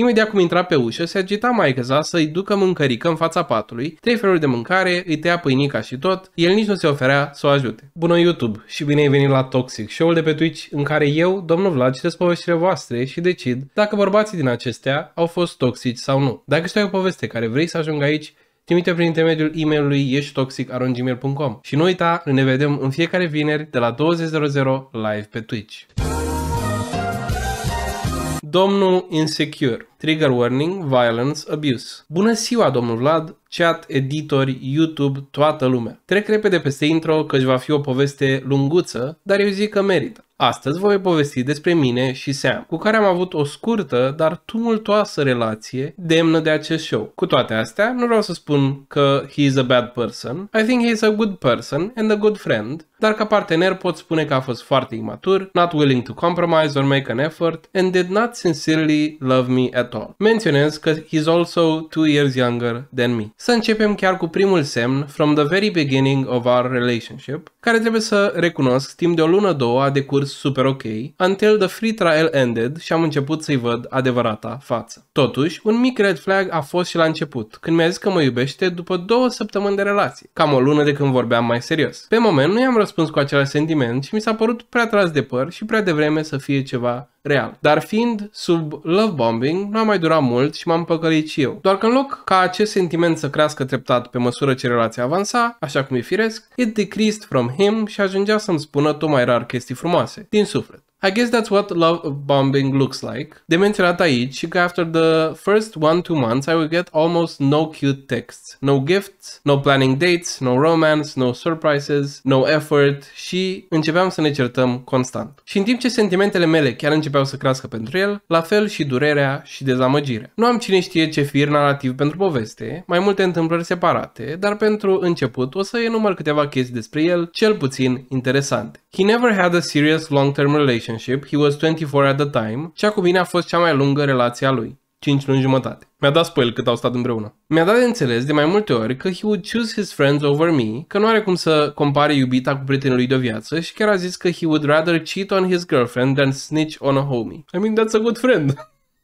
Imediat cum intra pe ușă, se agita mai căza să-i ducă mâncărică în fața patului, trei feluri de mâncare, îi tăia pâinica și tot, el nici nu se oferea să o ajute. Bună YouTube și bine ai venit la Toxic, show-ul de pe Twitch în care eu, domnul Vlad, citesc poveștile voastre și decid dacă bărbații din acestea au fost toxici sau nu. Dacă știi o poveste care vrei să ajungă aici, trimite prin intermediul e-mailului eștitoxic.gmail.com și nu uita, ne vedem în fiecare vineri de la 20.00 live pe Twitch. Domnul Insecure. Trigger warning, violence, abuse. Bună ziua, domnul Vlad, chat, editori, YouTube, toată lumea. Trec repede peste intro căci va fi o poveste lunguță, dar eu zic că merită. Astăzi voi povesti despre mine și Sam, cu care am avut o scurtă, dar tumultoasă relație demnă de acest show. Cu toate astea, nu vreau să spun că he is a bad person. I think he is a good person and a good friend dar ca partener pot spune că a fost foarte imatur, not willing to compromise or make an effort, and did not sincerely love me at all. Menționez că he's also two years younger than me. Să începem chiar cu primul semn, from the very beginning of our relationship, care trebuie să recunosc timp de o lună-două a decurs super ok, until the free trial ended și am început să-i văd adevărata față. Totuși, un mic red flag a fost și la început, când mi-a zis că mă iubește după două săptămâni de relație, cam o lună de când vorbeam mai serios. Pe moment nu i-am răspuns răspuns cu același sentiment și mi s-a părut prea tras de păr și prea devreme să fie ceva real. Dar fiind sub love bombing, nu a mai durat mult și m-am păcălit și eu. Doar că în loc ca acest sentiment să crească treptat pe măsură ce relația avansa, așa cum e firesc, it decreased from him și ajungea să-mi spună tot mai rar chestii frumoase, din suflet. I guess that's what love bombing looks like. De menționat aici că after the first one, two months, I will get almost no cute texts. No gifts, no planning dates, no romance, no surprises, no effort și începeam să ne certăm constant. Și în timp ce sentimentele mele chiar începeau să crească pentru el, la fel și durerea și dezamăgirea. Nu am cine știe ce fir narrativ pentru poveste, mai multe întâmplări separate, dar pentru început o să enumăr câteva chestii despre el, cel puțin interesante. He never had a serious long-term relationship, he was 24 at the time, cea cu mine a fost cea mai lungă relație a lui. 5 luni jumătate. Mi-a dat spoil cât au stat împreună. Mi-a dat de înțeles de mai multe ori că he would choose his friends over me, că nu are cum să compare iubita cu prietenul lui de viață și chiar a zis că he would rather cheat on his girlfriend than snitch on a homie. I mean, that's a good friend.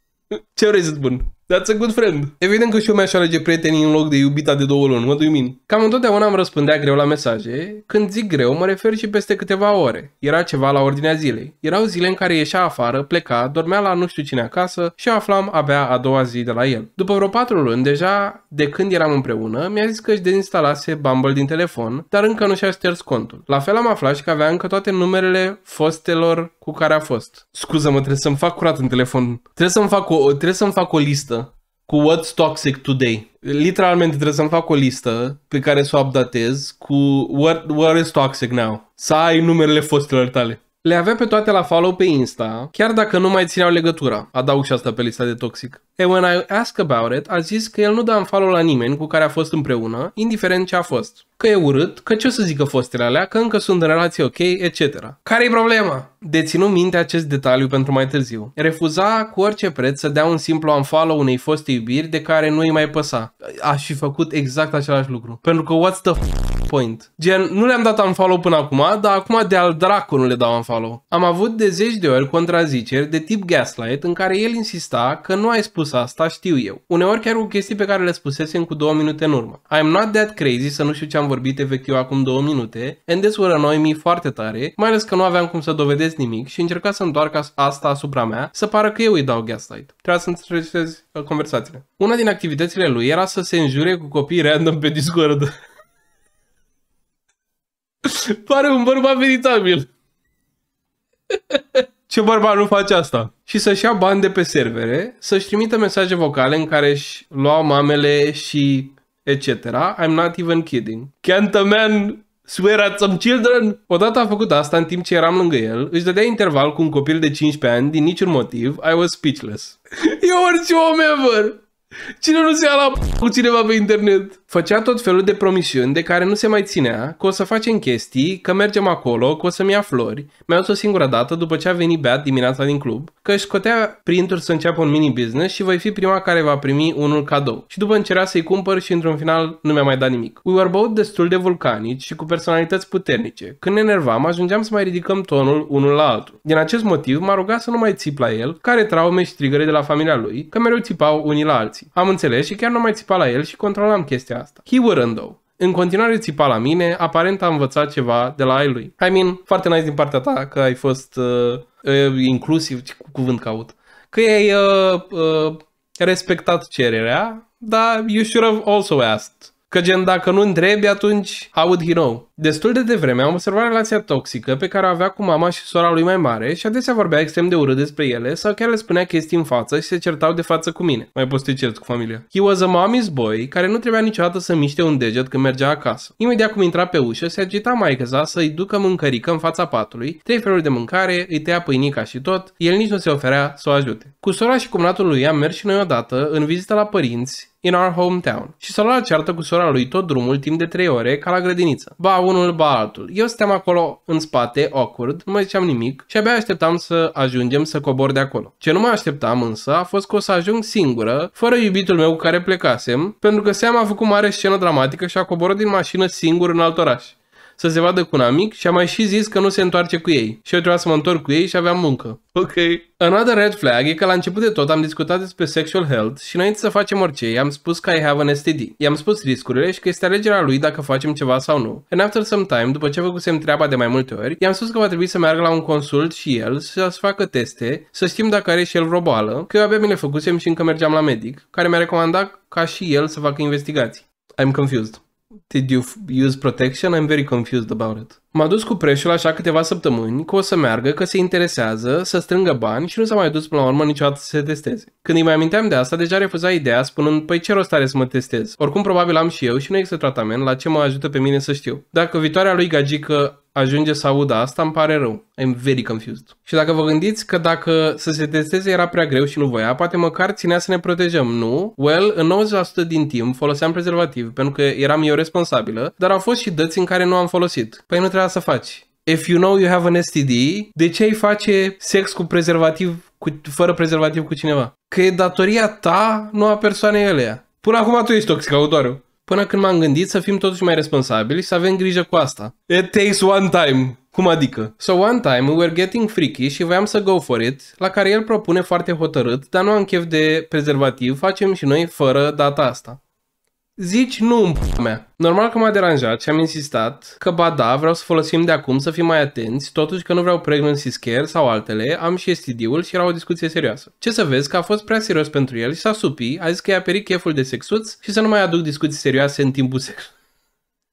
Ce să bun. That's a good friend. Evident că și eu mi-aș alege prietenii în loc de iubita de două luni, what do you mean? Cam întotdeauna am răspundea greu la mesaje, când zic greu mă refer și peste câteva ore. Era ceva la ordinea zilei. Erau zile în care ieșea afară, pleca, dormea la nu știu cine acasă și aflam abia a doua zi de la el. După vreo patru luni, deja de când eram împreună, mi-a zis că își dezinstalase Bumble din telefon, dar încă nu și-a șters contul. La fel am aflat și că avea încă toate numerele fostelor cu care a fost. Scuză-mă, trebuie să-mi fac curat în telefon. Trebuie să-mi fac o, trebuie să-mi fac o listă cu What's Toxic Today. Literalmente trebuie să-mi fac o listă pe care să o updatez cu what, what is Toxic Now. Să ai numerele fostelor tale. Le aveam pe toate la follow pe Insta, chiar dacă nu mai țineau legătura. Adaug și asta pe lista de toxic. And when I ask about it, a zis că el nu da în follow la nimeni cu care a fost împreună, indiferent ce a fost. Că e urât, că ce o să zică fostele alea, că încă sunt în relație ok, etc. care e problema? Deținu minte acest detaliu pentru mai târziu. Refuza cu orice preț să dea un simplu unfollow unei foste iubiri de care nu îi mai păsa. Aș fi făcut exact același lucru. Pentru că what's the point. Gen, nu le-am dat unfollow până acum, dar acum de al dracu nu le dau unfollow. Am avut de zeci de ori contraziceri de tip gaslight în care el insista că nu ai spus spus asta, știu eu. Uneori chiar cu chestii pe care le spusesem cu două minute în urmă. I'm not that crazy să nu știu ce am vorbit efectiv acum două minute, and this will annoy me foarte tare, mai ales că nu aveam cum să dovedesc nimic și încerca să întoarcă asta asupra mea, să pară că eu îi dau gaslight. Trebuia să înțelegez uh, conversațiile. Una din activitățile lui era să se înjure cu copii random pe Discord. Pare un bărbat veritabil. ce bărbat nu face asta? Și să-și ia bani de pe servere, să-și trimită mesaje vocale în care își lua mamele și etc. I'm not even kidding. Can't a man swear at some children? Odată a făcut asta în timp ce eram lângă el, își dădea interval cu un copil de 15 ani din niciun motiv, I was speechless. e orice om ever! Cine nu se ia la p- cu cineva pe internet? Făcea tot felul de promisiuni de care nu se mai ținea, că o să facem chestii, că mergem acolo, că o să-mi ia flori. Mi-a o singură dată, după ce a venit beat dimineața din club, că își scotea printuri să înceapă un mini business și voi fi prima care va primi unul cadou. Și după încerea să-i cumpăr și într-un final nu mi-a mai dat nimic. We were both destul de vulcanici și cu personalități puternice. Când ne enervam, ajungeam să mai ridicăm tonul unul la altul. Din acest motiv m-a rugat să nu mai țip la el, care traume și trigări de la familia lui, că mereu țipau unii la alții. Am înțeles și chiar nu mai țipa la el și controlam chestia chestia asta. He wouldn't though. În continuare țipa la mine, aparent a învățat ceva de la ai lui. I mean, foarte nice din partea ta că ai fost uh, uh, inclusiv, cu cuvânt caut, că ai uh, uh, respectat cererea, dar you should have also asked. Că gen, dacă nu întrebi, atunci how would he know? Destul de devreme am observat relația toxică pe care o avea cu mama și sora lui mai mare și adesea vorbea extrem de urât despre ele sau chiar le spunea chestii în față și se certau de față cu mine. Mai poți să cu familia. He was a mommy's boy care nu trebuia niciodată să miște un deget când mergea acasă. Imediat cum intra pe ușă, se agita mai căza să-i ducă mâncărică în fața patului, trei feluri de mâncare, îi tăia pâinica și tot, el nici nu se oferea să o ajute. Cu sora și cumnatul lui am mers și noi odată în vizită la părinți in our hometown. Și s-a luat ceartă cu sora lui tot drumul timp de 3 ore ca la grădiniță. Ba, unul ba altul. Eu steam acolo în spate, awkward, nu mai ziceam nimic și abia așteptam să ajungem să cobor de acolo. Ce nu mă așteptam însă a fost că o să ajung singură, fără iubitul meu cu care plecasem, pentru că seama a făcut mare scenă dramatică și a coborât din mașină singur în alt oraș să se vadă cu un amic și a mai și zis că nu se întoarce cu ei. Și eu trebuia să mă întorc cu ei și aveam muncă. Ok. Another red flag e că la început de tot am discutat despre sexual health și înainte să facem orice, i-am spus că I have an STD. I-am spus riscurile și că este alegerea lui dacă facem ceva sau nu. And after some time, după ce făcusem treaba de mai multe ori, i-am spus că va trebui să meargă la un consult și el, să se facă teste, să știm dacă are și el vreo boală, că eu abia mi le făcusem și încă mergeam la medic, care mi-a recomandat ca și el să facă investigații. I'm confused. Did you use protection? I'm very confused about it. M-a dus cu preșul așa câteva săptămâni că o să meargă, că se interesează, să strângă bani și nu s-a mai dus până la urmă niciodată să se testeze. Când îi mai aminteam de asta, deja refuza ideea spunând, păi ce rost are să mă testez? Oricum probabil am și eu și nu există tratament la ce mă ajută pe mine să știu. Dacă viitoarea lui gagică ajunge să audă asta, îmi pare rău. I'm very confused. Și dacă vă gândiți că dacă să se testeze era prea greu și nu voia, poate măcar ținea să ne protejăm. Nu. Well, în 90% din timp foloseam prezervativ pentru că eram eu responsabilă, dar au fost și dăți în care nu am folosit. Păi nu trebuia să faci. If you know you have an STD, de ce ai face sex cu prezervativ, cu, fără prezervativ cu cineva? Că e datoria ta, nu a persoanei elea. Până acum tu ești toxic, Audoariu până când m-am gândit să fim totuși mai responsabili și să avem grijă cu asta. It takes one time. Cum adică? So one time we were getting freaky și voiam să go for it, la care el propune foarte hotărât, dar nu am chef de prezervativ, facem și noi fără data asta. Zici nu în mea. Normal că m-a deranjat și am insistat că ba da, vreau să folosim de acum să fim mai atenți, totuși că nu vreau pregnancy scare sau altele, am și STD-ul și era o discuție serioasă. Ce să vezi că a fost prea serios pentru el și s-a supi, a zis că i-a perit cheful de sexuț și să nu mai aduc discuții serioase în timpul sex.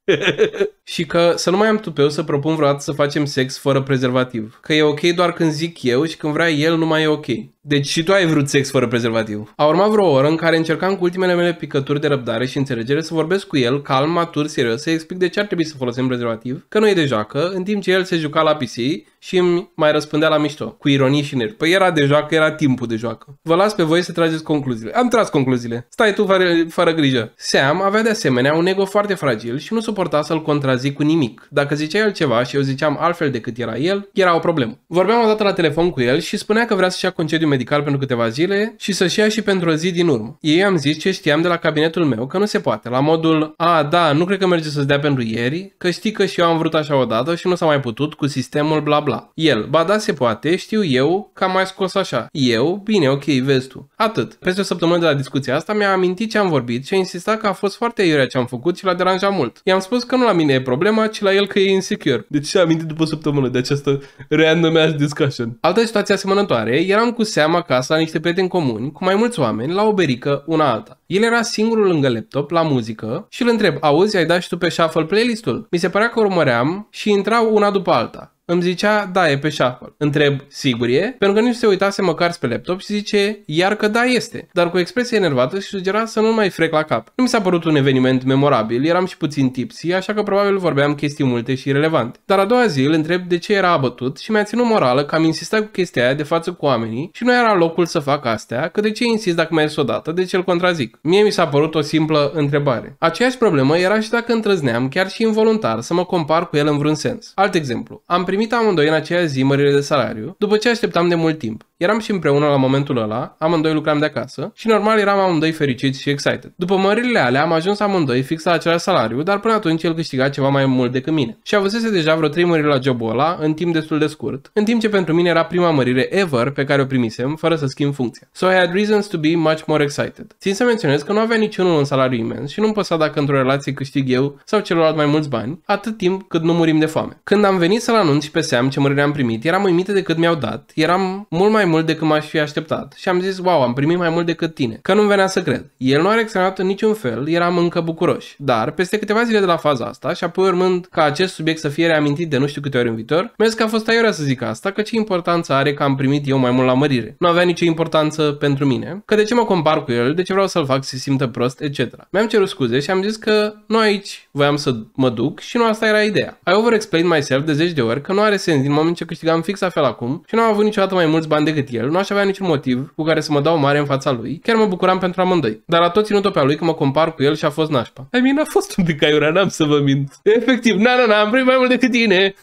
și că să nu mai am tupeu să propun vreodată să facem sex fără prezervativ. Că e ok doar când zic eu și când vrea el nu mai e ok. Deci și tu ai vrut sex fără prezervativ. A urmat vreo oră în care încercam cu ultimele mele picături de răbdare și înțelegere să vorbesc cu el, calm, matur, serios, să explic de ce ar trebui să folosim prezervativ, că nu e de joacă, în timp ce el se juca la PC și îmi mai răspundea la mișto, cu ironii și nervi. Păi era de joacă, era timpul de joacă. Vă las pe voi să trageți concluziile. Am tras concluziile. Stai tu fără, fără grijă. Sam avea de asemenea un ego foarte fragil și nu suporta să-l contrazic cu nimic. Dacă zicea el ceva și eu ziceam altfel decât era el, era o problemă. Vorbeam o dată la telefon cu el și spunea că vrea să-și ia concediu medical pentru câteva zile și să-și ia și pentru o zi din urmă. Ei am zis ce știam de la cabinetul meu că nu se poate, la modul, a, da, nu cred că merge să-ți dea pentru ieri, că știi că și eu am vrut așa odată și nu s-a mai putut cu sistemul bla bla. El, ba da, se poate, știu eu că am mai scos așa. Eu, bine, ok, vezi tu. Atât. Peste o săptămână de la discuția asta mi-a amintit ce am vorbit și a insistat că a fost foarte iurea ce am făcut și l-a deranjat mult. I-am spus că nu la mine e problema, ci la el că e insecure. Deci și amintit după săptămână de această random ass discussion. Altă situație asemănătoare, eram cu seama acasă la niște prieteni comuni, cu mai mulți oameni, la o berică, una alta. El era singurul lângă laptop, la muzică, și îl întreb, auzi, ai dat și tu pe shuffle playlist-ul? Mi se părea că urmăream și intrau una după alta. Îmi zicea, da, e pe shuffle. Întreb, sigur e? Pentru că nici se uitase măcar pe laptop și zice, iar că da este, dar cu expresie enervată și sugera să nu mai frec la cap. Nu mi s-a părut un eveniment memorabil, eram și puțin tipsy, așa că probabil vorbeam chestii multe și relevante. Dar a doua zi îl întreb de ce era abătut și mi-a ținut morală că am insistat cu chestia aia de față cu oamenii și nu era locul să fac astea, că de ce insist dacă mai ies odată, de ce îl contrazic? Mie mi s-a părut o simplă întrebare. Aceeași problemă era și dacă întrăzneam, chiar și involuntar, să mă compar cu el în vreun sens. Alt exemplu, am primit amândoi în aceea zi mările de salariu, după ce așteptam de mult timp. Eram și împreună la momentul ăla, amândoi lucram de acasă și normal eram amândoi fericiți și excited. După mările alea am ajuns amândoi fix la același salariu, dar până atunci el câștiga ceva mai mult decât mine. Și avusese deja vreo 3 măriri la jobul ăla în timp destul de scurt, în timp ce pentru mine era prima mărire ever pe care o primisem fără să schimb funcția. So I had reasons to be much more excited. Țin să menționez că nu avea niciunul un salariu imens și nu-mi păsa dacă într-o relație câștig eu sau celălalt mai mulți bani, atât timp cât nu murim de foame. Când am venit să-l anunț și pe seam ce mărire am primit, eram uimită de cât mi-au dat, eram mult mai mult decât m-aș fi așteptat și am zis, wow, am primit mai mult decât tine. Că nu-mi venea să cred. El nu a reacționat în niciun fel, eram încă bucuroși. Dar, peste câteva zile de la faza asta și apoi urmând ca acest subiect să fie reamintit de nu știu câte ori în viitor, mi că a fost aiurea să zic asta, că ce importanță are că am primit eu mai mult la mărire. Nu avea nicio importanță pentru mine, că de ce mă compar cu el, de ce vreau să-l fac să se simtă prost, etc. Mi-am cerut scuze și am zis că nu aici voiam să mă duc și nu asta era ideea. I over explained myself de zeci de ori că nu are sens din moment ce câștigam fix la fel acum și nu am avut niciodată mai mulți bani de decât el, nu aș avea niciun motiv cu care să mă dau mare în fața lui, chiar mă bucuram pentru amândoi. Dar a tot ținut-o pe lui că mă compar cu el și a fost nașpa. Ai mine, a fost un caiura, n-am să vă mint. Efectiv, na, na, na, am primit mai mult decât tine.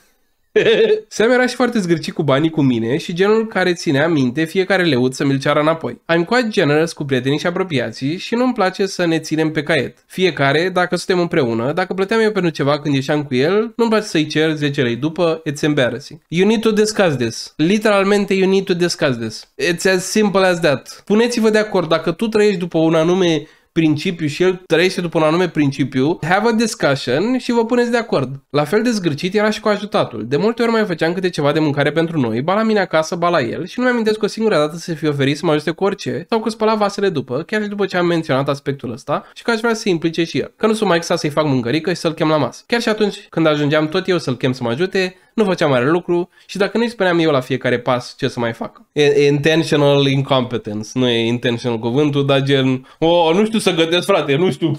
Sam era și foarte zgârcit cu banii cu mine și genul care ținea minte fiecare leut să mi-l ceară înapoi. I'm quite generous cu prietenii și apropiații și nu-mi place să ne ținem pe caiet. Fiecare, dacă suntem împreună, dacă plăteam eu pentru ceva când ieșeam cu el, nu-mi place să-i cer 10 lei după, it's embarrassing. You need to discuss this. Literalmente you need to discuss this. It's as simple as that. Puneți-vă de acord, dacă tu trăiești după un anume principiu și el trăiește după un anume principiu, have a discussion și vă puneți de acord. La fel de zgârcit era și cu ajutatul. De multe ori mai făceam câte ceva de mâncare pentru noi, ba la mine acasă, ba la el și nu mi amintesc o singură dată să fi oferit să mă ajute cu orice sau cu spăla vasele după, chiar și după ce am menționat aspectul ăsta și că aș vrea să se implice și el. Că nu sunt mai exact să-i fac mâncărică și să-l chem la masă. Chiar și atunci când ajungeam tot eu să-l chem să mă ajute, nu făcea mare lucru și dacă nu-i spuneam eu la fiecare pas ce să mai fac. E, intentional incompetence, nu e intentional cuvântul, dar gen, o, oh, nu știu să gătesc, frate, nu știu,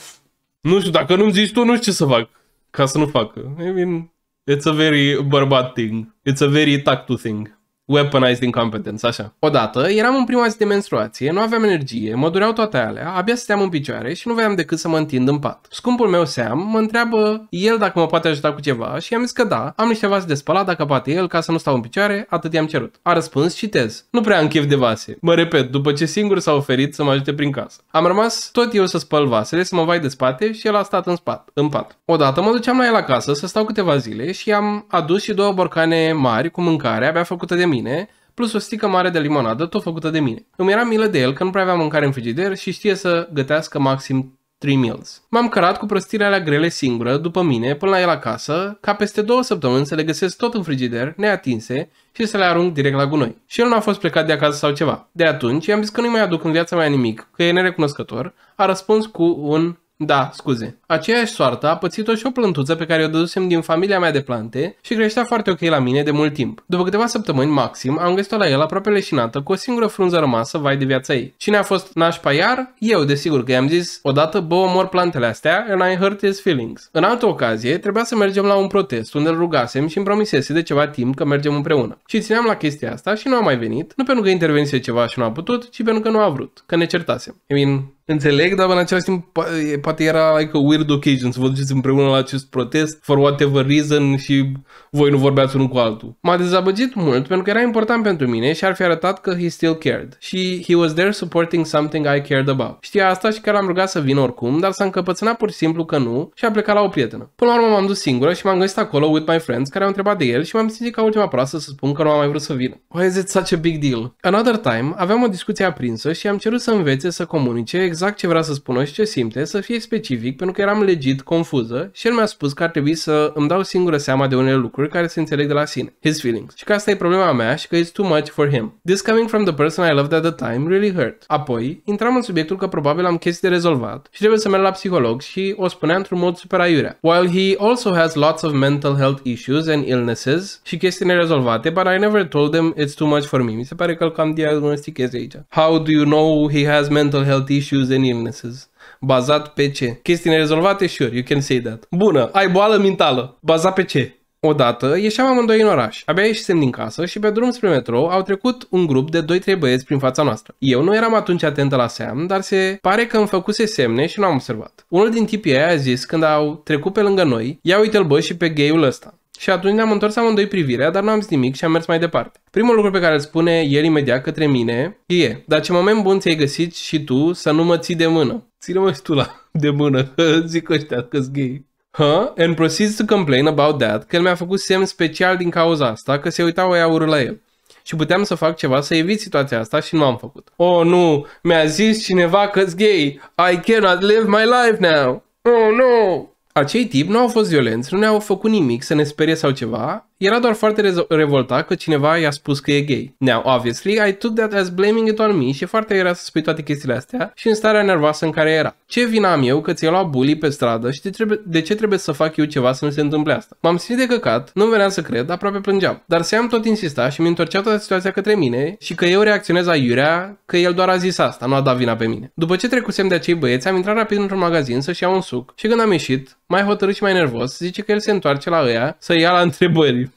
nu știu, dacă nu-mi zici tu, nu știu ce să fac, ca să nu facă. I mean, it's a very bărbat thing, it's a very tactu thing. Weaponized incompetence, așa. Odată, eram în prima zi de menstruație, nu aveam energie, mă dureau toate alea, abia steam în picioare și nu voiam decât să mă întind în pat. Scumpul meu Sam mă întreabă el dacă mă poate ajuta cu ceva și i-am zis că da, am niște vase de spălat dacă poate el ca să nu stau în picioare, atât i-am cerut. A răspuns, citez. Nu prea am chef de vase. Mă repet, după ce singur s-a oferit să mă ajute prin casă. Am rămas tot eu să spăl vasele, să mă vai de spate și el a stat în, spat, în pat. Odată mă duceam la el acasă să stau câteva zile și am adus și două borcane mari cu mâncare abia făcută de mine mine, plus o stică mare de limonadă, tot făcută de mine. Îmi era milă de el că nu prea avea mâncare în frigider și știe să gătească maxim 3 meals. M-am cărat cu prăstirea alea grele singură, după mine, până la el acasă, ca peste două săptămâni să le găsesc tot în frigider, neatinse, și să le arunc direct la gunoi. Și el nu a fost plecat de acasă sau ceva. De atunci, i-am zis că nu-i mai aduc în viața mea nimic, că e nerecunoscător, a răspuns cu un da, scuze. Aceeași soartă a pățit-o și o plântuță pe care o dădusem din familia mea de plante și creștea foarte ok la mine de mult timp. După câteva săptămâni maxim, am găsit-o la el aproape leșinată cu o singură frunză rămasă vai de viața ei. Cine a fost nașpa iar? Eu, desigur că i-am zis, odată bă omor plantele astea and I hurt his feelings. În altă ocazie, trebuia să mergem la un protest unde îl rugasem și îmi promisese de ceva timp că mergem împreună. Și țineam la chestia asta și nu a mai venit, nu pentru că intervenise ceva și nu a putut, ci pentru că nu a vrut, că ne certasem. I mean, Înțeleg, dar în același timp poate era like a weird occasion să vă duceți împreună la acest protest for whatever reason și voi nu vorbeați unul cu altul. M-a dezabăgit mult pentru că era important pentru mine și ar fi arătat că he still cared și he was there supporting something I cared about. Știa asta și chiar am rugat să vin oricum, dar s-a încăpățânat pur și simplu că nu și a plecat la o prietenă. Până la urmă m-am dus singură și m-am găsit acolo with my friends care au întrebat de el și m-am simțit ca ultima proastă să spun că nu am mai vrut să vină. Why is it such a big deal? Another time aveam o discuție aprinsă și am cerut să învețe să comunice exact exact ce vrea să spună și ce simte, să fie specific, pentru că eram legit confuză și el mi-a spus că ar trebui să îmi dau singură seama de unele lucruri care se înțeleg de la sine, his feelings, și că asta e problema mea și că it's too much for him. This coming from the person I loved at the time really hurt. Apoi, intram în subiectul că probabil am chestii de rezolvat și trebuie să merg la psiholog și o spunea într-un mod super aiurea. While he also has lots of mental health issues and illnesses și chestii nerezolvate, but I never told them it's too much for me. Mi se pare că îl cam diagnostichez aici. How do you know he has mental health issues than illnesses. Bazat pe ce? Chestii nerezolvate? Sure, you can say that. Bună, ai boală mentală. Bazat pe ce? Odată ieșeam amândoi în oraș. Abia ieșisem din casă și pe drum spre metrou au trecut un grup de 2-3 băieți prin fața noastră. Eu nu eram atunci atentă la seam, dar se pare că îmi făcuse semne și nu am observat. Unul din tipii aia a zis când au trecut pe lângă noi, ia uite-l bă și pe gayul ăsta. Și atunci ne-am întors amândoi privirea, dar nu am zis nimic și am mers mai departe. Primul lucru pe care îl spune el imediat către mine e Dar ce moment bun ți-ai găsit și tu să nu mă ții de mână? Ține-mă și tu la de mână, că zic ăștia că gay. Huh? And proceeds to complain about that, că el mi-a făcut semn special din cauza asta, că se uitau aia urât la el. Și puteam să fac ceva să evit situația asta și nu am făcut. Oh, nu, mi-a zis cineva că gay. I cannot live my life now. Oh, no! acei tipi nu au fost violenți, nu ne-au făcut nimic să ne sperie sau ceva, era doar foarte revoltat că cineva i-a spus că e gay. Now, obviously, I took that as blaming it on me și foarte era să spui toate chestiile astea și în starea nervoasă în care era. Ce vina am eu că ți-ai luat bully pe stradă și de, trebuie, de ce trebuie să fac eu ceva să nu se întâmple asta? M-am simțit de căcat, nu venea să cred, aproape plângeam. Dar Sam tot insista și mi întorcea toată situația către mine și că eu reacționez Iurea că el doar a zis asta, nu a dat vina pe mine. După ce trecusem de acei băieți, am intrat rapid într-un magazin să-și iau un suc și când am ieșit, mai hotărât și mai nervos, zice că el se întoarce la ea să ia la întrebări.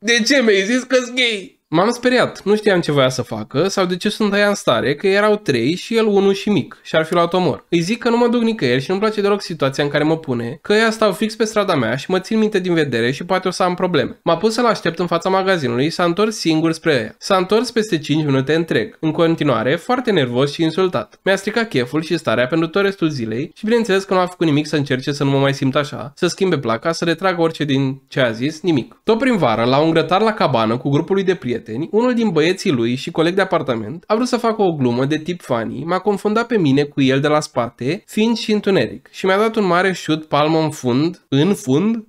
De ce mi-ai zis că-s gay? M-am speriat, nu știam ce voia să facă sau de ce sunt aia în stare, că erau trei și el unul și mic și ar fi luat omor. Îi zic că nu mă duc nicăieri și nu-mi place deloc situația în care mă pune, că ea stau fix pe strada mea și mă țin minte din vedere și poate o să am probleme. M-a pus să-l aștept în fața magazinului și s-a întors singur spre ea. S-a întors peste 5 minute întreg, în continuare foarte nervos și insultat. Mi-a stricat cheful și starea pentru tot restul zilei și bineînțeles că nu a făcut nimic să încerce să nu mă mai simt așa, să schimbe placa, să retragă orice din ce a zis, nimic. Tot prin vară, la un grătar la cabană cu grupul de prieteni, prieteni, unul din băieții lui și coleg de apartament a vrut să facă o glumă de tip funny, m-a confundat pe mine cu el de la spate, fiind și întuneric, și mi-a dat un mare șut palmă în fund, în fund,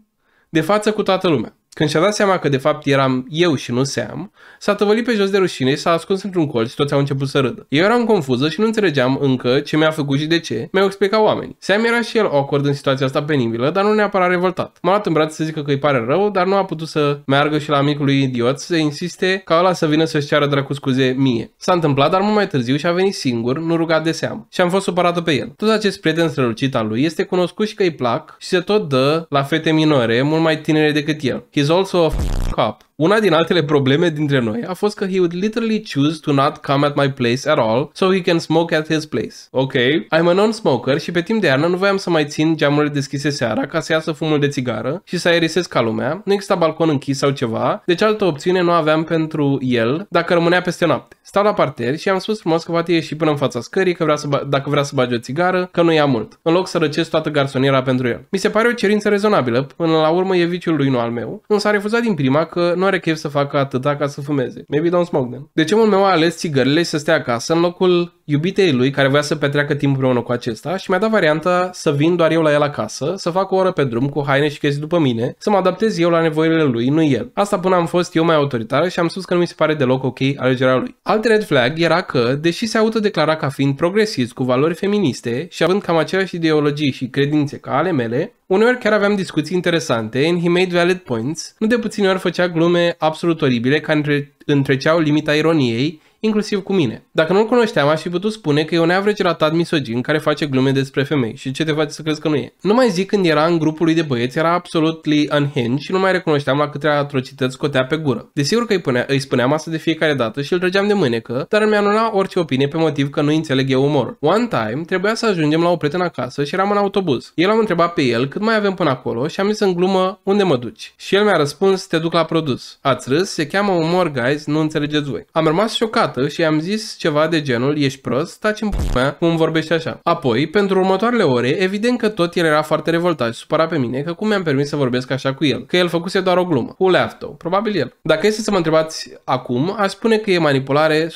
de față cu toată lumea. Când și-a dat seama că de fapt eram eu și nu Sam, s-a tăvălit pe jos de rușine și s-a ascuns într-un colț și toți au început să râdă. Eu eram confuză și nu înțelegeam încă ce mi-a făcut și de ce, mi-au explicat oamenii. Sam era și el awkward în situația asta penibilă, dar nu neapărat revoltat. M-a luat în braț să zică că îi pare rău, dar nu a putut să meargă și la micul lui idiot să insiste ca ăla să vină să-și ceară dracu scuze mie. S-a întâmplat, dar mult mai târziu și a venit singur, nu rugat de Sam. Și am fost supărată pe el. Tot acest prieten strălucit al lui este cunoscut și că îi plac și se tot dă la fete minore, mult mai tinere decât el. is also cap. Una din altele probleme dintre noi a fost că he would literally choose to not come at my place at all so he can smoke at his place. Ok, I'm a non-smoker și pe timp de iarnă nu voiam să mai țin geamurile deschise seara ca să iasă fumul de țigară și să aerisesc ca lumea, nu exista balcon închis sau ceva, deci altă opțiune nu aveam pentru el dacă rămânea peste noapte. Stau la parter și am spus frumos că poate ieși până în fața scării că vrea să dacă vrea să bage o țigară, că nu ia mult, în loc să răcesc toată garsoniera pentru el. Mi se pare o cerință rezonabilă, până la urmă e viciul lui, nu al meu, însă a refuzat din prima că nu are chef să facă atâta ca să fumeze. Maybe don't smoke them. De ce mult meu a ales țigările și să stea acasă în locul iubitei lui care voia să petreacă timp împreună cu acesta și mi-a dat varianta să vin doar eu la el acasă, să fac o oră pe drum cu haine și chestii după mine, să mă adaptez eu la nevoile lui, nu el. Asta până am fost eu mai autoritară și am spus că nu mi se pare deloc ok alegerea lui. Alt red flag era că, deși se autodeclara ca fiind progresist cu valori feministe și având cam aceleași ideologii și credințe ca ale mele, Uneori chiar aveam discuții interesante and he made valid points, nu de puține ori făcea glume absolut oribile care întreceau limita ironiei inclusiv cu mine. Dacă nu-l cunoșteam, aș fi putut spune că e un average ratat misogin care face glume despre femei și ce te face să crezi că nu e. Nu mai zic când era în grupul lui de băieți, era absolutly unhinged și nu mai recunoșteam la câte atrocități scotea pe gură. Desigur că îi, punea, îi spuneam asta de fiecare dată și îl trăgeam de mânecă, dar mi-a anulat orice opinie pe motiv că nu înțeleg eu umor. One time, trebuia să ajungem la o prietenă acasă și eram în autobuz. El am întrebat pe el cât mai avem până acolo și am zis în glumă unde mă duci. Și el mi-a răspuns te duc la produs. Ați râs, se cheamă umor guys, nu înțelegeți voi. Am rămas șocat dată și i-am zis ceva de genul, ești prost, taci în mea, cum vorbești așa. Apoi, pentru următoarele ore, evident că tot el era foarte revoltat și supărat pe mine că cum mi-am permis să vorbesc așa cu el, că el făcuse doar o glumă. Who laughed though? Probabil el. Dacă este să mă întrebați acum, aș spune că e manipulare 100%.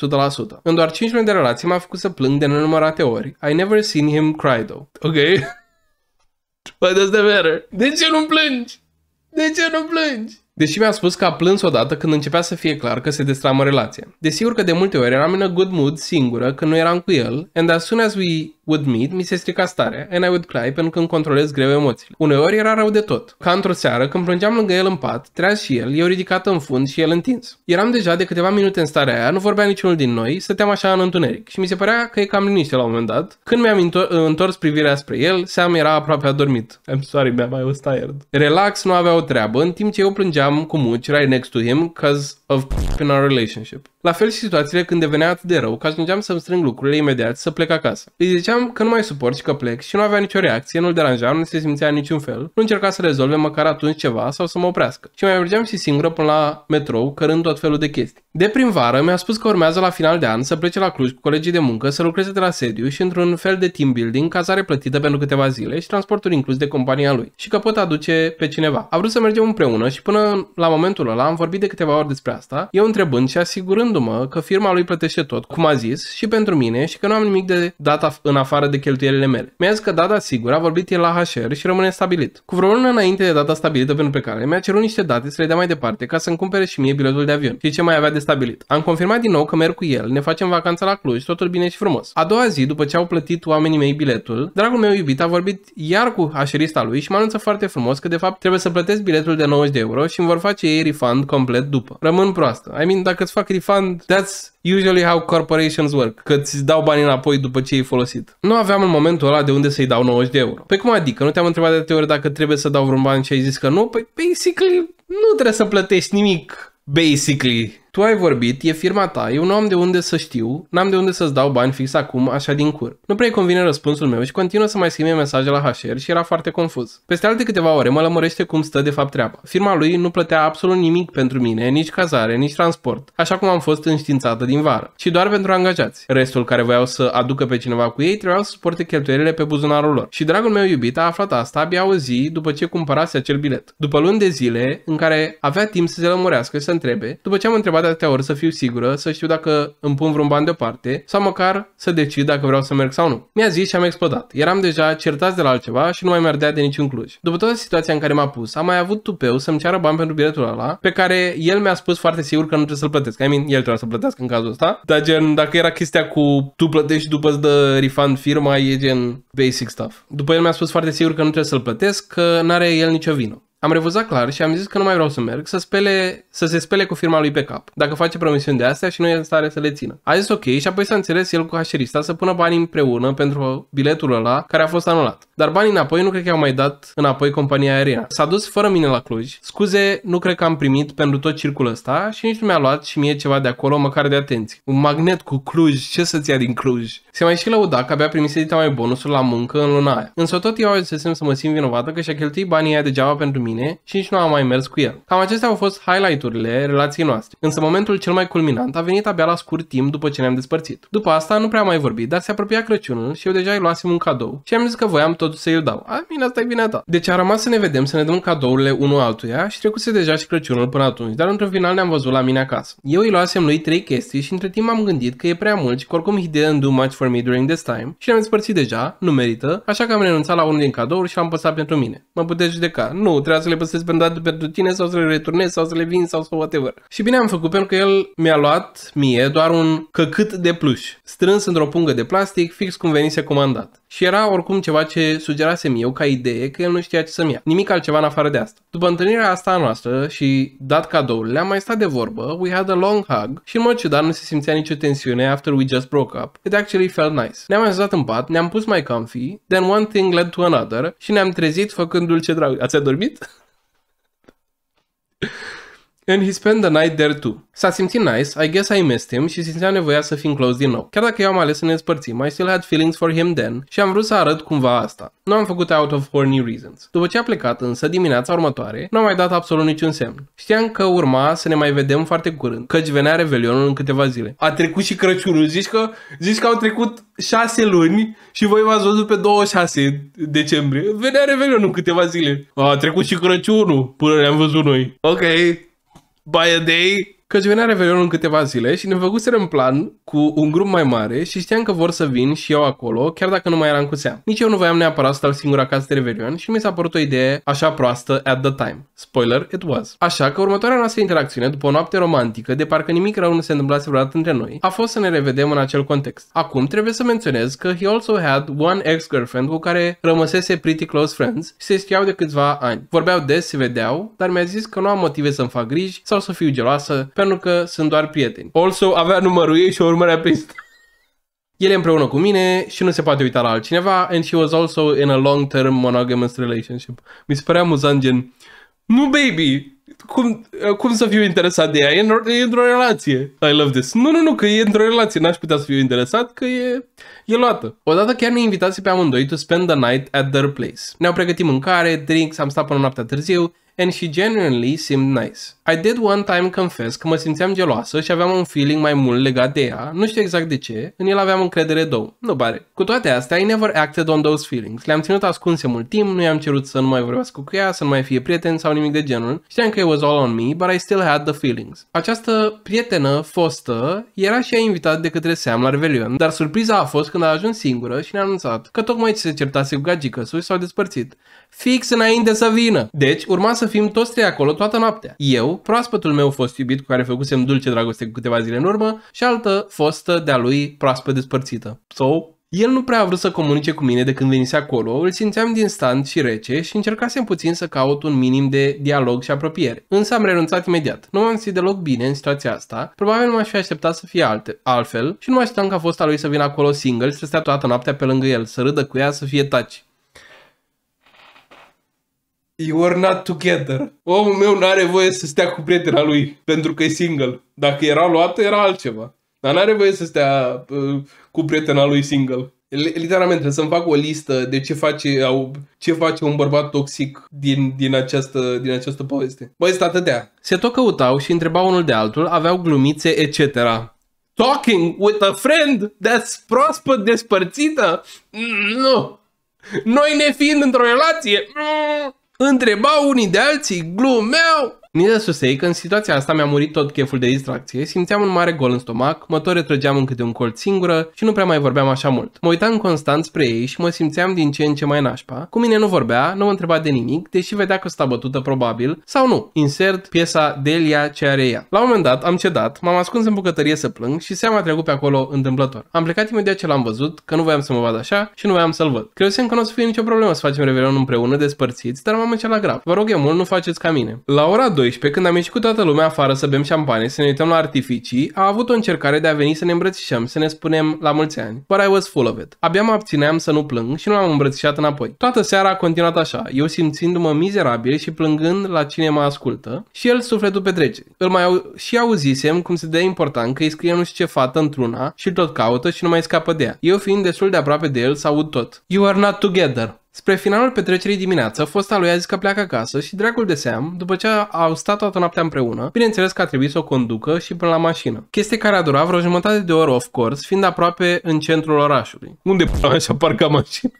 În doar 5 luni de relație m-a făcut să plâng de nenumărate ori. I never seen him cry though. Ok? What does that matter? De ce nu plângi? De ce nu plângi? Deși mi-a spus că a plâns odată când începea să fie clar că se destramă relația. Desigur că de multe ori eram în a good mood singură când nu eram cu el, and as soon as we would meet, mi se strica starea, and I would cry pentru că îmi controlez greu emoțiile. Uneori era rău de tot. Ca într-o seară, când plângeam lângă el în pat, treaz și el, eu ridicat în fund și el întins. Eram deja de câteva minute în starea aia, nu vorbea niciunul din noi, stăteam așa în întuneric și mi se părea că e cam liniște la un moment dat. Când mi-am întors privirea spre el, Sam era aproape adormit. I'm sorry, man, I was tired. Relax, nu avea o treabă, în timp ce eu plângeam am, cum, right next to him because of in our relationship. La fel și situațiile când devenea atât de rău că ajungeam să-mi strâng lucrurile imediat să plec acasă. Îi ziceam că nu mai suport și că plec și nu avea nicio reacție, nu-l deranjam, nu se simțea niciun fel, nu încerca să rezolve măcar atunci ceva sau să mă oprească. Și mai mergeam și singură până la metrou, cărând tot felul de chestii. De prin vară mi-a spus că urmează la final de an să plece la Cluj cu colegii de muncă, să lucreze de la sediu și într-un fel de team building, cazare plătită pentru câteva zile și transportul inclus de compania lui și că pot aduce pe cineva. A vrut să mergem împreună și până la momentul ăla am vorbit de câteva ori despre asta, eu întrebând și asigurându-mă că firma lui plătește tot, cum a zis, și pentru mine și că nu am nimic de dat în afară de cheltuielile mele. Mi-a zis că data sigură a vorbit el la HR și rămâne stabilit. Cu vreo lună înainte de data stabilită pentru plecare, mi-a cerut niște date să le dea mai departe ca să-mi cumpere și mie biletul de avion și ce mai avea de stabilit. Am confirmat din nou că merg cu el, ne facem vacanța la Cluj, totul bine și frumos. A doua zi, după ce au plătit oamenii mei biletul, dragul meu iubit a vorbit iar cu hașerista lui și mă anunță foarte frumos că de fapt trebuie să plătesc biletul de 90 de euro și îmi vor face ei refund complet după. Rămân în proastă. I mean, dacă îți fac refund, that's usually how corporations work, că ți dau bani înapoi după ce ai folosit. Nu aveam în momentul ăla de unde să-i dau 90 de euro. Pe păi cum adică? Nu te-am întrebat de teori dacă trebuie să dau vreun bani și ai zis că nu? Păi, basically, nu trebuie să plătești nimic, basically tu ai vorbit, e firma ta, eu nu am de unde să știu, n-am de unde să-ți dau bani fix acum, așa din cur. Nu prea convine răspunsul meu și continuă să mai scrie mesaje la HR și era foarte confuz. Peste alte câteva ore mă lămurește cum stă de fapt treaba. Firma lui nu plătea absolut nimic pentru mine, nici cazare, nici transport, așa cum am fost înștiințată din vară, ci doar pentru angajați. Restul care voiau să aducă pe cineva cu ei trebuiau să suporte cheltuielile pe buzunarul lor. Și dragul meu iubit a aflat asta abia o zi după ce cumpărase acel bilet. După luni de zile în care avea timp să se lămurească și să întrebe, după ce am întrebat atâtea ori să fiu sigură, să știu dacă îmi pun vreun ban deoparte sau măcar să decid dacă vreau să merg sau nu. Mi-a zis și am explodat. Eram deja certați de la altceva și nu mai merdea de niciun Cluj. După toată situația în care m-a pus, am mai avut tupeu să-mi ceară bani pentru biletul ăla, pe care el mi-a spus foarte sigur că nu trebuie să-l plătesc. I mean, el trebuie să plătească în cazul ăsta, dar gen, dacă era chestia cu tu plătești după îți dă refund firma, e gen basic stuff. După el mi-a spus foarte sigur că nu trebuie să-l plătesc, că n-are el nicio vină. Am refuzat clar și am zis că nu mai vreau să merg, să, spele, să se spele cu firma lui pe cap, dacă face promisiuni de astea și nu e în stare să le țină. A zis ok și apoi s-a înțeles el cu hașerista să pună banii împreună pentru biletul ăla care a fost anulat. Dar banii înapoi nu cred că i-au mai dat înapoi compania aeriană. S-a dus fără mine la Cluj. Scuze, nu cred că am primit pentru tot circul ăsta și nici nu mi-a luat și mie ceva de acolo, măcar de atenție. Un magnet cu Cluj, ce să-ți ia din Cluj? Se mai și lăuda că abia primise dita mai bonusul la muncă în luna aia. Însă tot eu ajunsesem să mă simt vinovată că și-a cheltuit banii aia degeaba pentru mine și nici nu am mai mers cu el. Cam acestea au fost highlight-urile relației noastre. Însă momentul cel mai culminant a venit abia la scurt timp după ce ne-am despărțit. După asta nu prea am mai vorbit, dar se apropia Crăciunul și eu deja îi luasem un cadou și am zis că voiam tot totul să-i dau. A, bine, asta e vina ta. Deci a rămas să ne vedem, să ne dăm cadourile unul altuia și trecuse deja și Crăciunul până atunci, dar într-un final ne-am văzut la mine acasă. Eu îi luasem lui trei chestii și între timp am gândit că e prea mult și că oricum he didn't do much for me during this time și ne-am despărțit deja, nu merită, așa că am renunțat la unul din cadouri și l-am păsat pentru mine. Mă puteți judeca. Nu, trebuie să le păstrez pentru, pentru tine sau să le returnez sau să le vin sau să whatever. Și bine am făcut pentru că el mi-a luat mie doar un căcât de pluș, strâns într-o pungă de plastic, fix cum venise comandat. Și era oricum ceva ce sugerasem eu ca idee că el nu știa ce să-mi ia. Nimic altceva în afară de asta. După întâlnirea asta a noastră și dat cadourile, am mai stat de vorbă, we had a long hug și în mod ciudat nu se simțea nicio tensiune after we just broke up. It actually felt nice. Ne-am așezat în pat, ne-am pus mai comfy, then one thing led to another și ne-am trezit făcând dulce drag. Ați adormit? And he spent the night there too. S-a simțit nice, I guess I missed him și simțea nevoia să fim close din nou. Chiar dacă eu am ales să ne spărțim, I still had feelings for him then și am vrut să arăt cumva asta. Nu am făcut out of horny reasons. După ce a plecat însă dimineața următoare, nu am mai dat absolut niciun semn. Știam că urma să ne mai vedem foarte curând, căci venea revelionul în câteva zile. A trecut și Crăciunul, zici că, zici că au trecut șase luni și voi v-ați văzut pe 26 decembrie. Venea revelionul în câteva zile. A trecut și Crăciunul până ne-am văzut noi. Ok, by a day că venea Revelionul în câteva zile și ne făcuserăm plan cu un grup mai mare și știam că vor să vin și eu acolo, chiar dacă nu mai eram cu Sam. Nici eu nu voiam neapărat să stau singur acasă de Revelion și mi s-a părut o idee așa proastă at the time. Spoiler, it was. Așa că următoarea noastră interacțiune, după o noapte romantică, de parcă nimic rău nu se întâmplase vreodată între noi, a fost să ne revedem în acel context. Acum trebuie să menționez că he also had one ex-girlfriend cu care rămăsese pretty close friends și se știau de câțiva ani. Vorbeau des, se vedeau, dar mi-a zis că nu am motive să-mi fac griji sau să fiu geloasă pentru că sunt doar prieteni. Also, avea numărul ei și o urmărea pe El e împreună cu mine și nu se poate uita la altcineva and she was also in a long-term monogamous relationship. Mi se părea amuzant gen, nu baby, cum, cum să fiu interesat de ea? E, e într-o relație. I love this. Nu, nu, nu, că e într-o relație. N-aș putea să fiu interesat că e, e luată. Odată chiar ne invitați pe amândoi to spend the night at their place. Ne-au pregătit mâncare, drinks, am stat până noaptea târziu and she genuinely seemed nice. I did one time confess că mă simțeam geloasă și aveam un feeling mai mult legat de ea, nu știu exact de ce, în el aveam încredere două, nu pare. Cu toate astea, I never acted on those feelings. Le-am ținut ascunse mult timp, nu i-am cerut să nu mai vorbesc cu ea, să nu mai fie prieten sau nimic de genul. Știam că it was all on me, but I still had the feelings. Această prietenă fostă era și ea invitată de către Sam la Revelion, dar surpriza a fost când a ajuns singură și ne-a anunțat că tocmai ce se certase cu gagică și s-au despărțit. Fix înainte să vină! Deci, urma să fim toți trei acolo toată noaptea. Eu, proaspătul meu fost iubit cu care făcusem dulce dragoste cu câteva zile în urmă și altă fostă de-a lui proaspăt despărțită. So, el nu prea a vrut să comunice cu mine de când venise acolo, îl simțeam distant și rece și încercasem puțin să caut un minim de dialog și apropiere. Însă am renunțat imediat. Nu m-am simțit deloc bine în situația asta, probabil m-aș fi așteptat să fie alte, altfel și nu mă așteptam ca fosta lui să vină acolo single și să stea toată noaptea pe lângă el, să râdă cu ea, să fie taci. You are not together. Omul meu nu are voie să stea cu prietena lui, pentru că e single. Dacă era luată, era altceva. Dar nu are voie să stea uh, cu prietena lui single. Literalmente, trebuie să-mi fac o listă de ce face, au, ce face un bărbat toxic din, din, această, din această poveste. Băi, sunt atâtea. Se tot căutau și întrebau unul de altul, aveau glumițe, etc. Talking with a friend that's proaspăt despărțită? Mm, nu. Noi ne fiind într-o relație? Mm, întrebau unii de alții, glumeau să se că în situația asta mi-a murit tot cheful de distracție, simțeam un mare gol în stomac, mă tot retrăgeam în câte un colț singură și nu prea mai vorbeam așa mult. Mă uitam constant spre ei și mă simțeam din ce în ce mai nașpa. Cu mine nu vorbea, nu mă întreba de nimic, deși vedea că sta bătută probabil, sau nu. Insert piesa Delia ce are ea. La un moment dat am cedat, m-am ascuns în bucătărie să plâng și seama a trecut pe acolo întâmplător. Am plecat imediat ce l-am văzut, că nu voiam să mă vad așa și nu voiam să-l văd. Credeam că nu o să fie nicio problemă să facem revelion împreună despărțiți, dar m-am la grav. Vă rog eu mult, nu faceți ca mine. La ora 12, când am ieșit cu toată lumea afară să bem șampanie, să ne uităm la artificii, a avut o încercare de a veni să ne îmbrățișăm, să ne spunem la mulți ani. But I was full of it. Abia mă abțineam să nu plâng și nu l-am îmbrățișat înapoi. Toată seara a continuat așa, eu simțindu-mă mizerabil și plângând la cine mă ascultă și el sufletul petrece. Îl mai au... și auzisem cum se dă important că îi scrie nu știu ce fată într-una și tot caută și nu mai scapă de ea. Eu fiind destul de aproape de el, s aud tot. You are not together. Spre finalul petrecerii dimineață, fosta lui a zis că pleacă acasă și dragul de seam, după ce au stat toată noaptea împreună, bineînțeles că a trebuit să o conducă și până la mașină. Chestie care a durat vreo jumătate de oră off course, fiind aproape în centrul orașului. Unde până așa parca mașina?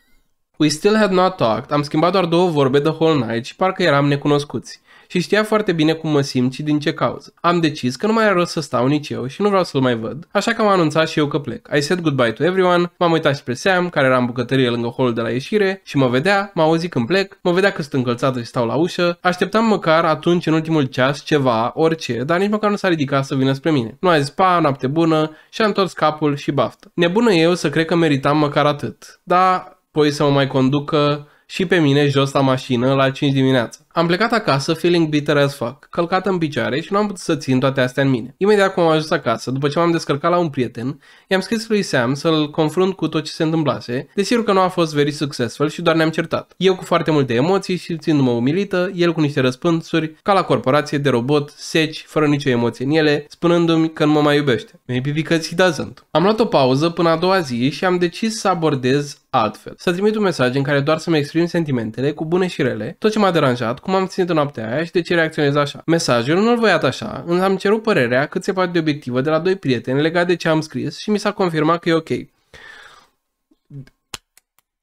We still had not talked, am schimbat doar două vorbe de whole night și parcă eram necunoscuți și știa foarte bine cum mă simt și din ce cauză. Am decis că nu mai are rost să stau nici eu și nu vreau să-l mai văd, așa că am anunțat și eu că plec. I said goodbye to everyone, m-am uitat spre Sam, care era în bucătărie lângă holul de la ieșire și mă vedea, m-a auzit când plec, mă vedea că sunt încălțată și stau la ușă, așteptam măcar atunci în ultimul ceas ceva, orice, dar nici măcar nu s-a ridicat să vină spre mine. Nu a zis pa, noapte bună și am întors capul și baftă. Nebună eu să cred că meritam măcar atât, dar poi să mă mai conducă și pe mine jos la mașină la 5 dimineața. Am plecat acasă feeling bitter as fuck, călcat în picioare și nu am putut să țin toate astea în mine. Imediat cum am ajuns acasă, după ce m-am descărcat la un prieten, i-am scris lui Sam să-l confrunt cu tot ce se întâmplase, desigur că nu a fost very successful și doar ne-am certat. Eu cu foarte multe emoții și ținându-mă umilită, el cu niște răspunsuri, ca la corporație de robot, seci, fără nicio emoție în ele, spunându-mi că nu mă mai iubește. Maybe because he doesn't. Am luat o pauză până a doua zi și am decis să abordez altfel. Să trimit un mesaj în care doar să-mi exprim sentimentele, cu bune și rele, tot ce m-a deranjat, cum am ținut noaptea aia și de ce reacționez așa. Mesajul nu-l voi atașa, însă am cerut părerea cât se poate de obiectivă de la doi prieteni legat de ce am scris și mi s-a confirmat că e ok.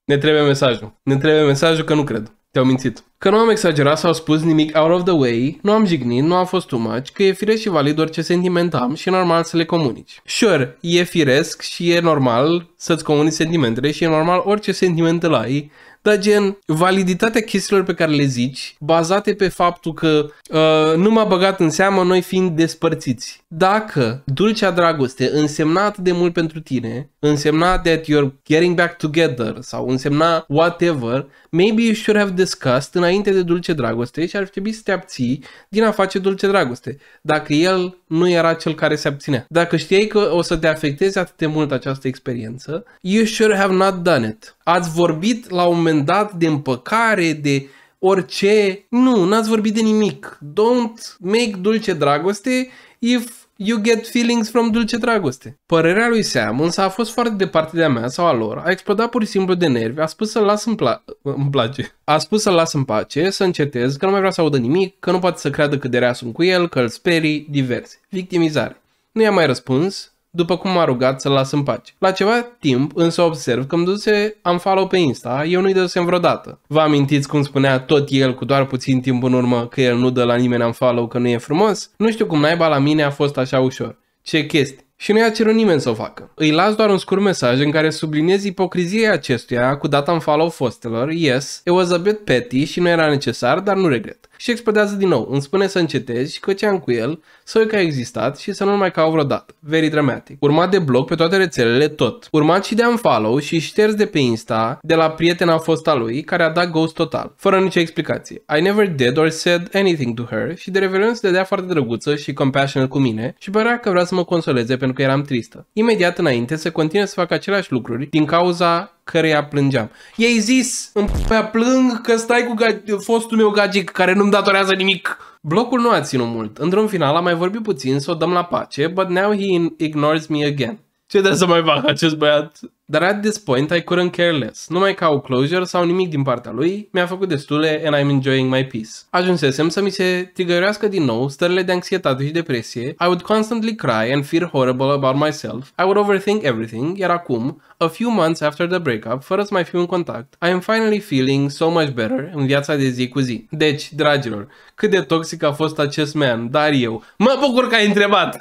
Ne trebuie mesajul. Ne trebuie mesajul că nu cred. Te-au mințit. Că nu am exagerat sau spus nimic out of the way, nu am jignit, nu a fost too much, că e firesc și valid orice sentiment am și e normal să le comunici. Sure, e firesc și e normal să-ți comunici sentimentele și e normal orice sentimente ai, dar gen, validitatea chestiilor pe care le zici, bazate pe faptul că uh, nu m-a băgat în seamă noi fiind despărțiți dacă dulcea dragoste însemna atât de mult pentru tine, însemna that you're getting back together sau însemna whatever, maybe you should have discussed înainte de dulce dragoste și ar trebui să te abții din a face dulce dragoste, dacă el nu era cel care se abținea. Dacă știai că o să te afecteze atât de mult această experiență, you should have not done it. Ați vorbit la un moment dat de împăcare, de orice. Nu, n-ați vorbit de nimic. Don't make dulce dragoste if you get feelings from dulce dragoste. Părerea lui Sam însă a fost foarte departe de-a mea sau a lor, a explodat pur și simplu de nervi, a spus să-l las în pla- îmi place. A spus să-l las în pace, să încetez, că nu mai vrea să audă nimic, că nu poate să creadă cât de rea sunt cu el, că îl sperii, diverse. Victimizare. Nu i-a mai răspuns, după cum m-a rugat să-l las în pace. La ceva timp însă observ că îmi duse am follow pe Insta, eu nu-i dădusem vreodată. Vă amintiți cum spunea tot el cu doar puțin timp în urmă că el nu dă la nimeni am follow că nu e frumos? Nu știu cum naiba la mine a fost așa ușor. Ce chestie! Și nu i-a cerut nimeni să o facă. Îi las doar un scurt mesaj în care subliniez ipocrizia acestuia cu data în follow fostelor, yes, it was a bit petty și nu era necesar, dar nu regret și explodează din nou. Îmi spune să încetezi și am cu el, să că a existat și să nu mai cau vreodată. Very dramatic. Urmat de blog pe toate rețelele tot. Urmat și de unfollow și șters de pe Insta de la prietena fosta lui care a dat ghost total, fără nicio explicație. I never did or said anything to her și de revelion se dădea foarte drăguță și compassionate cu mine și părea că vrea să mă consoleze pentru că eram tristă. Imediat înainte să continue să facă aceleași lucruri din cauza căreia plângeam. Ei zis, îmi plâng că stai cu fostul meu gagic care nu-mi datorează nimic. Blocul nu a ținut mult. Într-un final am mai vorbit puțin să o dăm la pace, but now he ignores me again. Ce trebuie să mai fac acest băiat? Dar at this point I couldn't care less. Numai ca o closure sau nimic din partea lui mi-a făcut destule and I'm enjoying my peace. Ajunsesem să mi se trigărească din nou stările de anxietate și depresie, I would constantly cry and feel horrible about myself, I would overthink everything, iar acum, a few months after the breakup, fără să mai fiu în contact, I am finally feeling so much better în viața de zi cu zi. Deci, dragilor, cât de toxic a fost acest man, dar eu mă bucur că ai întrebat!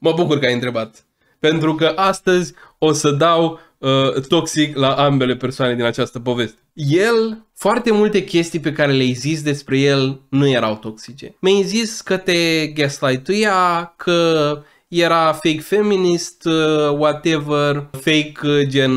Mă bucur că ai întrebat. Pentru că astăzi o să dau uh, toxic la ambele persoane din această poveste. El, foarte multe chestii pe care le-ai zis despre el nu erau toxice. Mi-ai zis că te gaslight-uia, că era fake feminist, uh, whatever, fake uh, gen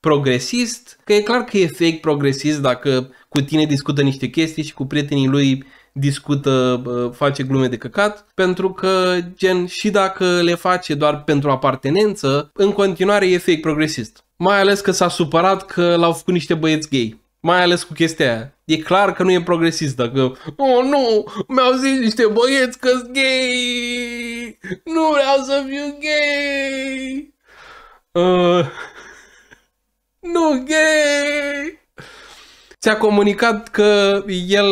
progresist, că e clar că e fake progresist dacă cu tine discută niște chestii și cu prietenii lui discută, face glume de căcat, pentru că, gen, și dacă le face doar pentru apartenență, în continuare e fake progresist. Mai ales că s-a supărat că l-au făcut niște băieți gay. Mai ales cu chestia aia. E clar că nu e progresist dacă Oh, nu! Mi-au zis niște băieți că sunt gay! Nu vreau să fiu gay! Uh, nu gay! ți-a comunicat că el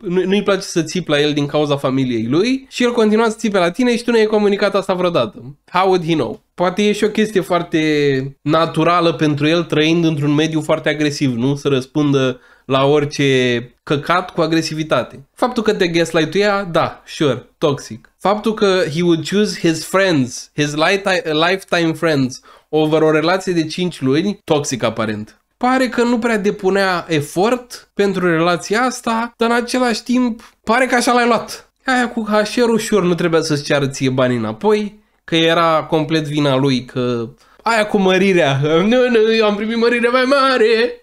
uh, nu-i place să țipi la el din cauza familiei lui și el continua să țipe la tine și tu nu ai comunicat asta vreodată. How would he know? Poate e și o chestie foarte naturală pentru el trăind într-un mediu foarte agresiv, nu? Să răspundă la orice căcat cu agresivitate. Faptul că te gaslight-uia, da, sure, toxic. Faptul că he would choose his friends, his lifetime friends, over o relație de 5 luni, toxic aparent pare că nu prea depunea efort pentru relația asta, dar în același timp pare că așa l-ai luat. Aia cu HR ușor nu trebuia să-ți ceară ție banii înapoi, că era complet vina lui, că aia cu mărirea, nu, nu, eu am primit mărirea mai mare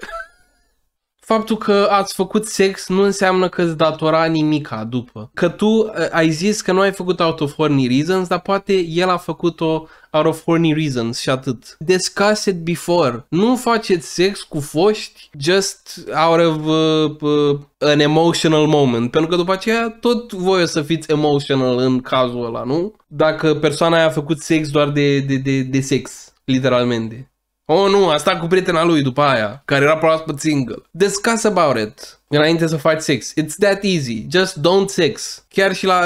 faptul că ați făcut sex nu înseamnă că îți datora nimica după. Că tu eh, ai zis că nu ai făcut out of horny reasons, dar poate el a făcut-o out of horny reasons și atât. Discuss it before. Nu faceți sex cu foști just out of uh, uh, an emotional moment, pentru că după aceea tot voi o să fiți emotional în cazul ăla, nu? Dacă persoana aia a făcut sex doar de, de, de, de sex, literalmente. Oh, nu, asta cu prietena lui după aia, care era proaspăt single. Discuss about it înainte să faci sex. It's that easy. Just don't sex. Chiar și la,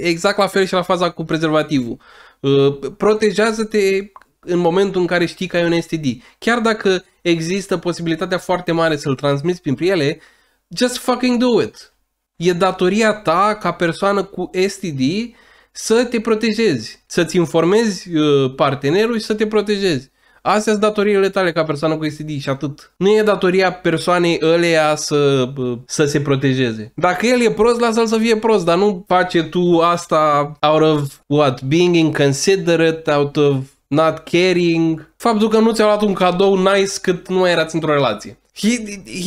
exact la fel și la faza cu prezervativul. Uh, protejează-te în momentul în care știi că ai un STD. Chiar dacă există posibilitatea foarte mare să-l transmiți prin ele, just fucking do it. E datoria ta ca persoană cu STD să te protejezi, să-ți informezi uh, partenerul și să te protejezi. Astea sunt datoriile tale ca persoană cu STD și atât. Nu e datoria persoanei ăleia să, să se protejeze. Dacă el e prost, lasă-l să fie prost, dar nu face tu asta out of what? Being inconsiderate, out of not caring. Faptul că nu ți-a luat un cadou nice cât nu mai erați într-o relație. He,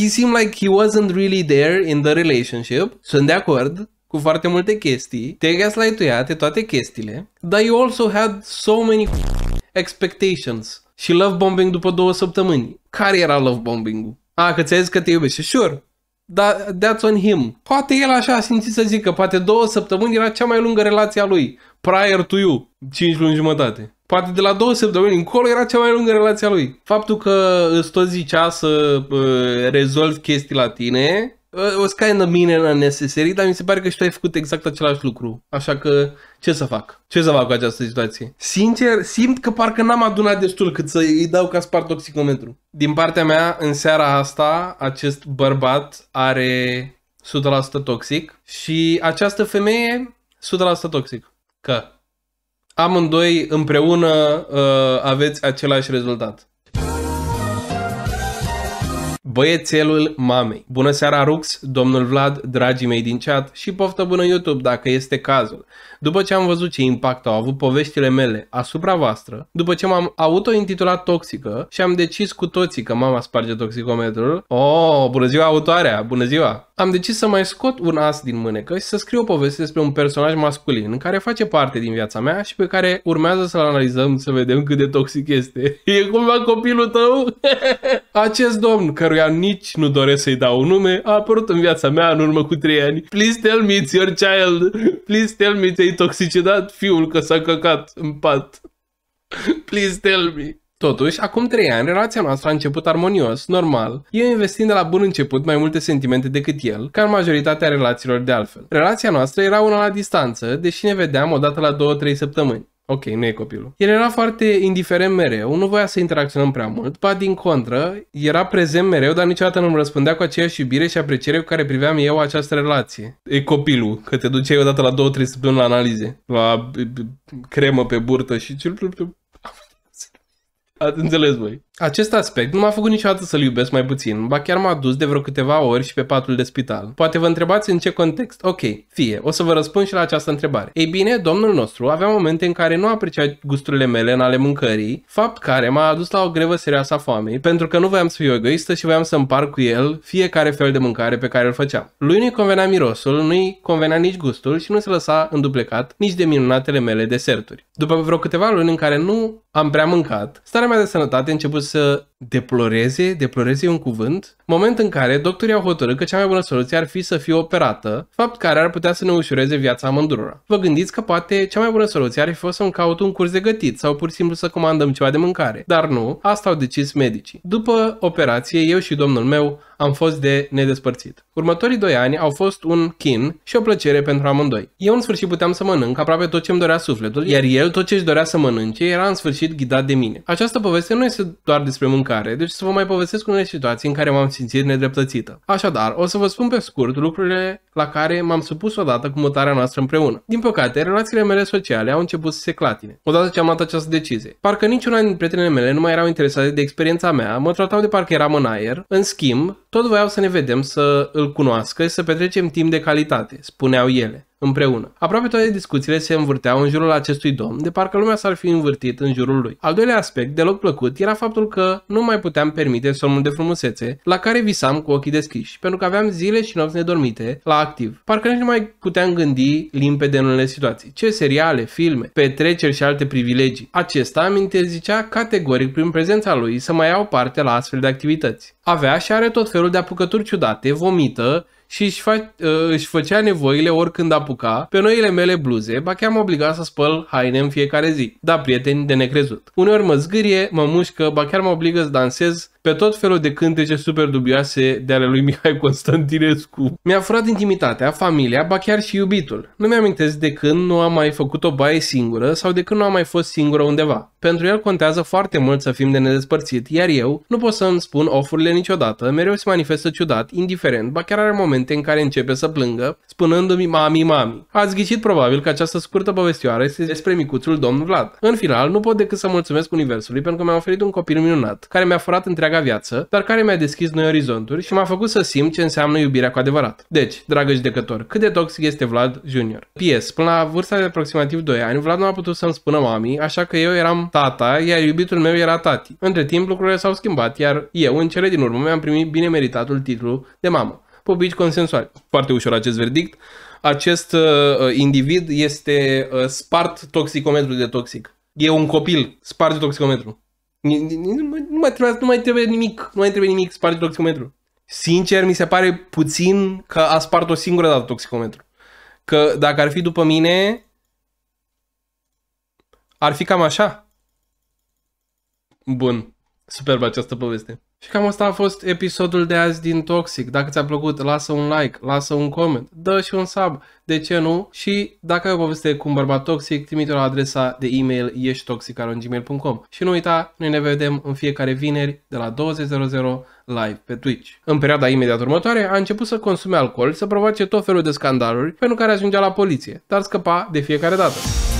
he seemed like he wasn't really there in the relationship. Sunt de acord cu foarte multe chestii. Te gaslight-uiate toate chestiile. Dar you also had so many expectations și love bombing după două săptămâni. Care era love bombing-ul? A, că ți-a zis că te iubește. Sure, dar that's on him. Poate el așa a simțit să zică, poate două săptămâni era cea mai lungă relație a lui. Prior to you, Cinci luni jumătate. Poate de la două săptămâni încolo era cea mai lungă relația lui. Faptul că îți tot zicea să uh, rezolvi chestii la tine, ă, o uh, kind of mine and unnecessary, dar mi se pare că și tu ai făcut exact același lucru. Așa că ce să fac? Ce să fac cu această situație? Sincer, simt că parcă n-am adunat destul cât să îi dau ca spart toxicometru. Din partea mea, în seara asta, acest bărbat are 100% toxic și această femeie 100% toxic. Că amândoi împreună uh, aveți același rezultat. Băiețelul mamei. Bună seara, Rux, domnul Vlad, dragii mei din chat și poftă bună YouTube dacă este cazul. După ce am văzut ce impact au avut poveștile mele asupra voastră, după ce m-am intitulat toxică și am decis cu toții că mama sparge toxicometrul, oh, bună ziua autoarea, bună ziua! Am decis să mai scot un as din mânecă și să scriu o poveste despre un personaj masculin care face parte din viața mea și pe care urmează să-l analizăm să vedem cât de toxic este. E cumva copilul tău? Acest domn căruia nici nu doresc să-i dau un nume, a apărut în viața mea în urmă cu 3 ani. Please tell me it's your child. Please tell me te ai toxicidat fiul că s-a căcat în pat. Please tell me. Totuși, acum 3 ani, relația noastră a început armonios, normal, eu investind de la bun început mai multe sentimente decât el, ca în majoritatea relațiilor de altfel. Relația noastră era una la distanță, deși ne vedeam o dată la 2-3 săptămâni. Ok, nu e copilul. El era foarte indiferent mereu, nu voia să interacționăm prea mult, ba din contră, era prezent mereu, dar niciodată nu îmi răspundea cu aceeași iubire și apreciere cu care priveam eu această relație. E copilul, că te duceai odată la două, trei săptămâni la analize, la cremă pe burtă și... Ați înțeles voi. Acest aspect nu m-a făcut niciodată să-l iubesc mai puțin, ba chiar m-a dus de vreo câteva ori și pe patul de spital. Poate vă întrebați în ce context. Ok, fie, o să vă răspund și la această întrebare. Ei bine, domnul nostru avea momente în care nu aprecia gusturile mele în ale mâncării, fapt care m-a adus la o grevă serioasă a foamei, pentru că nu voiam să fiu egoistă și voiam să împar cu el fiecare fel de mâncare pe care îl făceam. Lui nu-i convenea mirosul, nu-i convenea nici gustul și nu se lăsa înduplecat nici de minunatele mele deserturi. După vreo câteva luni în care nu am prea mâncat, starea mea de sănătate început Größe deploreze, deploreze e un cuvânt, moment în care doctorii au hotărât că cea mai bună soluție ar fi să fie operată, fapt care ar putea să ne ușureze viața amândurora. Vă gândiți că poate cea mai bună soluție ar fi fost să-mi caut un curs de gătit sau pur și simplu să comandăm ceva de mâncare, dar nu, asta au decis medicii. După operație, eu și domnul meu am fost de nedespărțit. Următorii doi ani au fost un chin și o plăcere pentru amândoi. Eu în sfârșit puteam să mănânc aproape tot ce îmi dorea sufletul, iar el tot ce își dorea să mănânce era în sfârșit ghidat de mine. Această poveste nu este doar despre mâncare care, deci să vă mai povestesc unele situații în care m-am simțit nedreptățită. Așadar, o să vă spun pe scurt lucrurile la care m-am supus odată cu mutarea noastră împreună. Din păcate, relațiile mele sociale au început să se clatine, odată ce am luat această decizie. Parcă niciuna din prietenele mele nu mai erau interesate de experiența mea, mă tratau de parcă eram în aer, în schimb, tot voiau să ne vedem, să îl cunoască și să petrecem timp de calitate, spuneau ele, împreună. Aproape toate discuțiile se învârteau în jurul acestui domn, de parcă lumea s-ar fi învârtit în jurul lui. Al doilea aspect, deloc plăcut, era faptul că nu mai puteam permite somnul de frumusețe, la care visam cu ochii deschiși, pentru că aveam zile și nopți nedormite, la activ. Parcă nici nu mai puteam gândi limpede în unele situații. Ce seriale, filme, petreceri și alte privilegii. Acesta îmi interzicea categoric prin prezența lui să mai iau parte la astfel de activități avea și are tot felul de apucături ciudate, vomită și își, fa- uh, își făcea nevoile oricând apuca. Pe noile mele bluze, ba chiar mă obliga să spăl haine în fiecare zi. Da, prieteni, de necrezut. Uneori mă zgârie, mă mușcă, ba chiar mă obligă să dansez pe tot felul de cântece super dubioase de ale lui Mihai Constantinescu. Mi-a furat intimitatea, familia, ba chiar și iubitul. Nu mi-amintesc de când nu am mai făcut o baie singură sau de când nu am mai fost singură undeva. Pentru el contează foarte mult să fim de nedespărțit, iar eu nu pot să-mi spun ofurile niciodată, mereu se manifestă ciudat, indiferent, ba chiar are momente în care începe să plângă, spunându-mi mami, mami. Ați ghicit probabil că această scurtă povestioară este despre micuțul domn Vlad. În final, nu pot decât să mulțumesc Universului pentru că mi-a oferit un copil minunat, care mi-a furat întreaga întreaga viață, dar care mi-a deschis noi orizonturi și m-a făcut să simt ce înseamnă iubirea cu adevărat. Deci, dragă judecător, cât de toxic este Vlad Junior? PS, până la vârsta de aproximativ 2 ani, Vlad nu a putut să-mi spună mami, așa că eu eram tata, iar iubitul meu era tati. Între timp, lucrurile s-au schimbat, iar eu, în cele din urmă, mi-am primit bine meritatul titlu de mamă. Popici consensuali. Foarte ușor acest verdict. Acest uh, uh individ este uh, spart toxicometru de toxic. E un copil, spart toxicometru. Nu mai, nu mai, trebuie, nu mai trebuie nimic, nu mai trebuie nimic sparge toxicometru. Sincer, mi se pare puțin că a spart o singură dată toxicometru. Că dacă ar fi după mine, ar fi cam așa. Bun. Superb această poveste. Și cam asta a fost episodul de azi din Toxic. Dacă ți-a plăcut, lasă un like, lasă un coment, dă și un sub, de ce nu? Și dacă ai o poveste cu un bărbat toxic, trimite-o la adresa de e-mail eștitoxic.gmail.com Și nu uita, noi ne vedem în fiecare vineri de la 20.00 live pe Twitch. În perioada imediat următoare a început să consume alcool, să provoace tot felul de scandaluri pentru care ajungea la poliție, dar scăpa de fiecare dată.